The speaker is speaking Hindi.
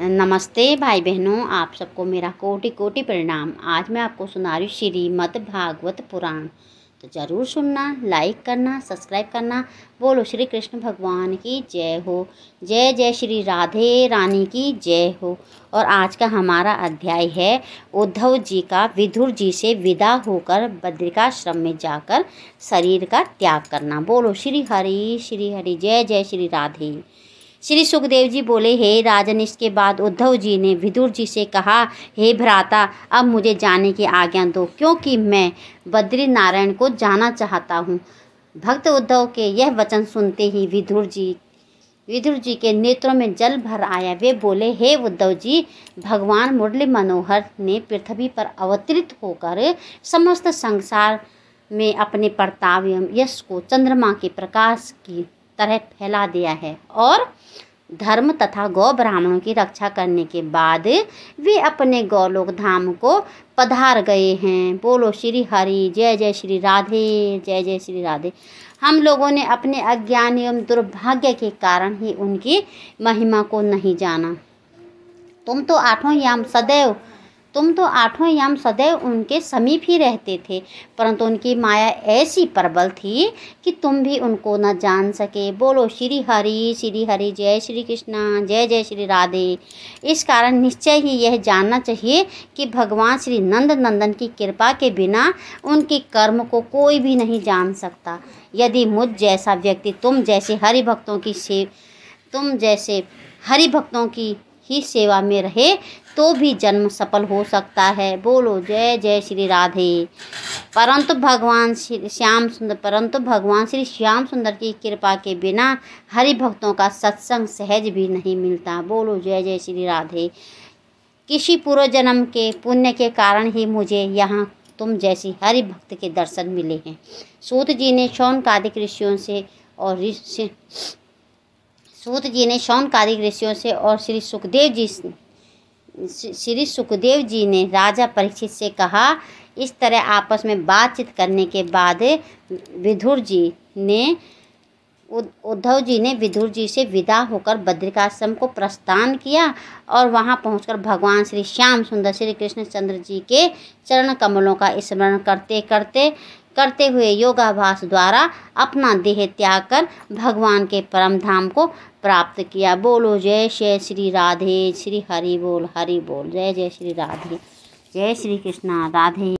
नमस्ते भाई बहनों आप सबको मेरा कोटि कोटि प्रणाम आज मैं आपको सुना रही श्रीमद भागवत पुराण तो ज़रूर सुनना लाइक करना सब्सक्राइब करना बोलो श्री कृष्ण भगवान की जय हो जय जय श्री राधे रानी की जय हो और आज का हमारा अध्याय है उद्धव जी का विधुर जी से विदा होकर बद्रिकाश्रम में जाकर शरीर का त्याग करना बोलो श्री हरि श्री हरि जय जय श्री राधे श्री सुखदेव जी बोले हे राजन इसके बाद उद्धव जी ने विदुर जी से कहा हे भ्राता अब मुझे जाने की आज्ञा दो क्योंकि मैं बद्री नारायण को जाना चाहता हूँ भक्त उद्धव के यह वचन सुनते ही विदुर जी विदुर जी के नेत्रों में जल भर आया वे बोले हे उद्धव जी भगवान मुरली मनोहर ने पृथ्वी पर अवतरित होकर समस्त संसार में अपने प्रताप एवं यश को चंद्रमा के प्रकाश की तरह फैला दिया है और धर्म तथा गौ ब्राह्मणों की रक्षा करने के बाद वे अपने गौलोक धाम को पधार गए हैं बोलो श्री हरि जय जय श्री राधे जय जय श्री राधे हम लोगों ने अपने अज्ञान एवं दुर्भाग्य के कारण ही उनकी महिमा को नहीं जाना तुम तो आठों याम सदैव तुम तो आठों यम सदैव उनके समीप ही रहते थे परंतु उनकी माया ऐसी प्रबल थी कि तुम भी उनको न जान सके बोलो श्री हरि श्री हरि जय श्री कृष्णा जय जय श्री राधे इस कारण निश्चय ही यह जानना चाहिए कि भगवान श्री नंद नंदन की कृपा के बिना उनके कर्म को कोई भी नहीं जान सकता यदि मुझ जैसा व्यक्ति तुम जैसे हरि भक्तों की से तुम जैसे हरि भक्तों की ही सेवा में रहे तो भी जन्म सफल हो सकता है बोलो जय जय श्री राधे परंतु भगवान श्री श्याम सुंदर परंतु भगवान श्री श्याम सुंदर की कृपा के बिना हरि भक्तों का सत्संग सहज भी नहीं मिलता बोलो जय जय श्री राधे किसी पूर्व जन्म के पुण्य के कारण ही मुझे यहाँ तुम जैसी हरि भक्त के दर्शन मिले हैं सूत जी ने शौन कादिक ऋषियों से और सूत जी ने शौन कादिक ऋषियों से और श्री सुखदेव जी श्री सुखदेव जी ने राजा परीक्षित से कहा इस तरह आपस में बातचीत करने के बाद विधुर जी ने उद्धव जी ने विधुर जी से विदा होकर बद्रिकाश्रम को प्रस्थान किया और वहां पहुंचकर भगवान श्री श्याम सुंदर श्री कृष्णचंद्र जी के चरण कमलों का स्मरण करते करते करते हुए योगाभ्यास द्वारा अपना देह त्याग कर भगवान के परम धाम को प्राप्त किया बोलो जय जय श्री राधे श्री हरि बोल हरि बोल जय जय श्री राधे जय श्री कृष्णा राधे